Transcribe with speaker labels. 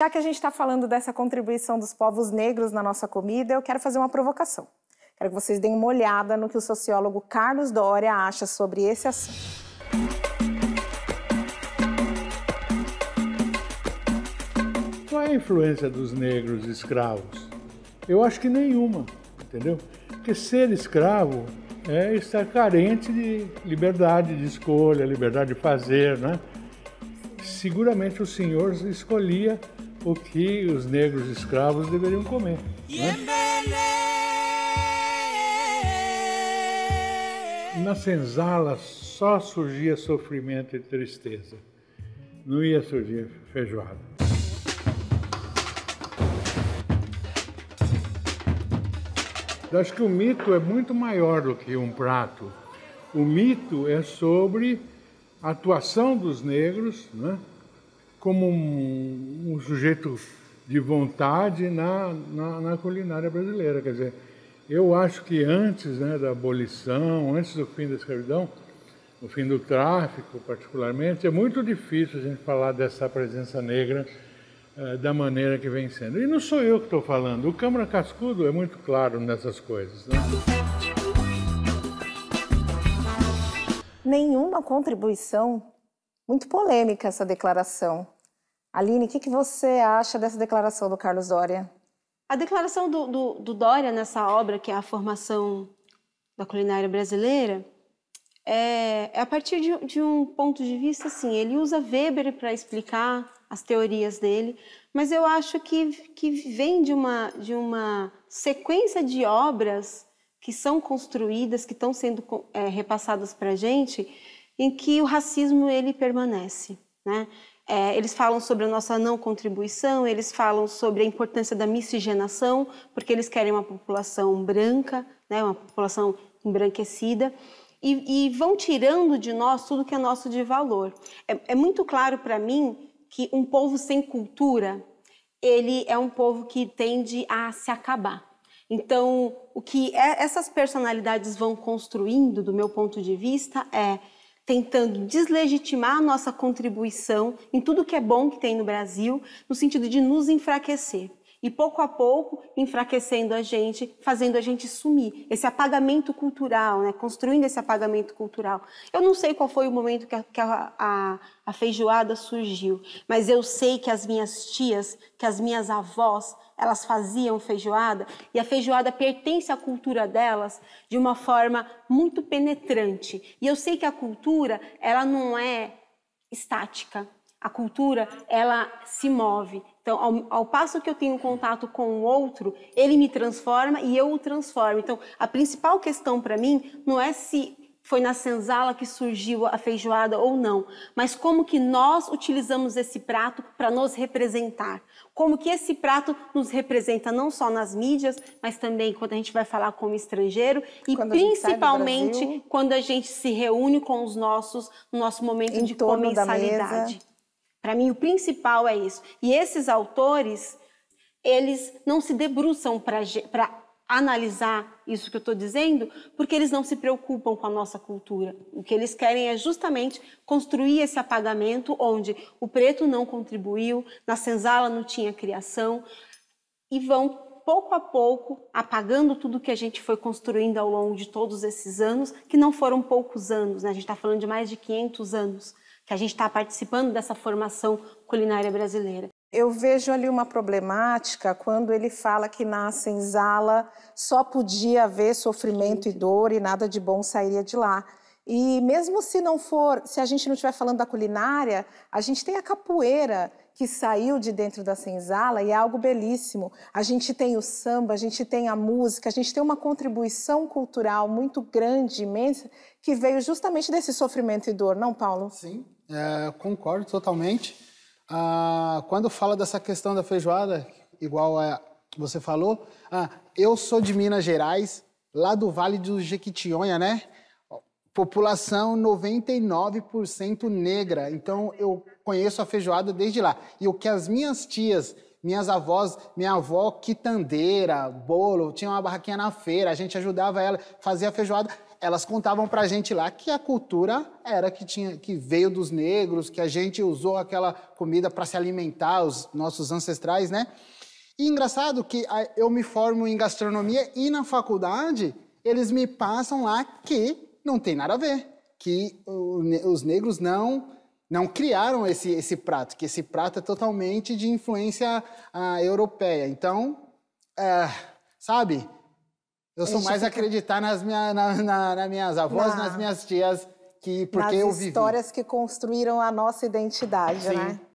Speaker 1: Já que a gente está falando dessa contribuição dos povos negros na nossa comida, eu quero fazer uma provocação. Quero que vocês deem uma olhada no que o sociólogo Carlos Doria acha sobre esse assunto.
Speaker 2: Qual é a influência dos negros escravos? Eu acho que nenhuma, entendeu? Porque ser escravo é estar carente de liberdade de escolha, liberdade de fazer, né? Seguramente o senhor escolhia o que os negros escravos deveriam comer. Né? É Na senzala só surgia sofrimento e tristeza, não ia surgir feijoada. Acho que o mito é muito maior do que um prato. O mito é sobre a atuação dos negros, né? como um, um sujeito de vontade na, na, na, culinária brasileira. Quer dizer, eu acho que antes né, da abolição, antes do fim da escravidão, o fim do tráfico, particularmente, é muito difícil a gente falar dessa presença negra eh, da maneira que vem sendo. E não sou eu que estou falando, o Câmara Cascudo é muito claro nessas coisas. Né?
Speaker 1: Nenhuma contribuição muito polêmica essa declaração. Aline, o que, que você acha dessa declaração do Carlos Doria?
Speaker 3: A declaração do, do, do Doria nessa obra, que é a formação da culinária brasileira, é, é a partir de, de um ponto de vista, assim, ele usa Weber para explicar as teorias dele, mas eu acho que, que vem de uma, de uma sequência de obras que são construídas, que estão sendo é, repassadas para a gente, em que o racismo ele permanece. Né? É, eles falam sobre a nossa não contribuição, eles falam sobre a importância da miscigenação, porque eles querem uma população branca, né, uma população embranquecida, e, e vão tirando de nós tudo que é nosso de valor. É, é muito claro para mim que um povo sem cultura, ele é um povo que tende a se acabar. Então, o que é, essas personalidades vão construindo, do meu ponto de vista, é tentando deslegitimar a nossa contribuição em tudo que é bom que tem no Brasil, no sentido de nos enfraquecer. E pouco a pouco enfraquecendo a gente, fazendo a gente sumir. Esse apagamento cultural, né? construindo esse apagamento cultural. Eu não sei qual foi o momento que, a, que a, a, a feijoada surgiu, mas eu sei que as minhas tias, que as minhas avós, elas faziam feijoada e a feijoada pertence à cultura delas de uma forma muito penetrante. E eu sei que a cultura, ela não é estática. A cultura, ela se move. Então, ao, ao passo que eu tenho contato com o outro, ele me transforma e eu o transformo. Então, a principal questão para mim não é se foi na senzala que surgiu a feijoada ou não, mas como que nós utilizamos esse prato para nos representar. Como que esse prato nos representa não só nas mídias, mas também quando a gente vai falar como estrangeiro e quando principalmente Brasil, quando a gente se reúne com os nossos, no nosso momento de comensalidade. Para mim, o principal é isso. E esses autores, eles não se debruçam para analisar isso que eu estou dizendo, porque eles não se preocupam com a nossa cultura. O que eles querem é justamente construir esse apagamento onde o preto não contribuiu, na senzala não tinha criação, e vão pouco a pouco apagando tudo que a gente foi construindo ao longo de todos esses anos, que não foram poucos anos, né? a gente está falando de mais de 500 anos que a gente está participando dessa formação culinária brasileira. Eu vejo
Speaker 1: ali uma problemática quando ele fala que na senzala só podia haver sofrimento e dor e nada de bom sairia de lá. E mesmo se não for, se a gente não estiver falando da culinária, a gente tem a capoeira que saiu de dentro da senzala e é algo belíssimo. A gente tem o samba, a gente tem a música, a gente tem uma contribuição cultural muito grande, imensa, que veio justamente desse sofrimento e dor, não,
Speaker 4: Paulo? Sim, é, concordo totalmente. Ah, quando fala dessa questão da feijoada, igual a você falou, ah, eu sou de Minas Gerais, lá do Vale do Jequitinhonha, né? População 99% negra. Então eu conheço a feijoada desde lá. E o que as minhas tias, minhas avós, minha avó quitandeira, bolo, tinha uma barraquinha na feira, a gente ajudava ela, fazia feijoada elas contavam para a gente lá que a cultura era que, tinha, que veio dos negros, que a gente usou aquela comida para se alimentar, os nossos ancestrais, né? E engraçado que ah, eu me formo em gastronomia e na faculdade eles me passam lá que não tem nada a ver, que os negros não não criaram esse, esse prato, que esse prato é totalmente de influência ah, europeia. Então, eh, sabe? Eu sou mais acreditar nas, minha, na, na, nas minhas avós, na... nas minhas tias, que porque nas eu vivi. histórias
Speaker 1: que construíram a nossa identidade, Sim. né?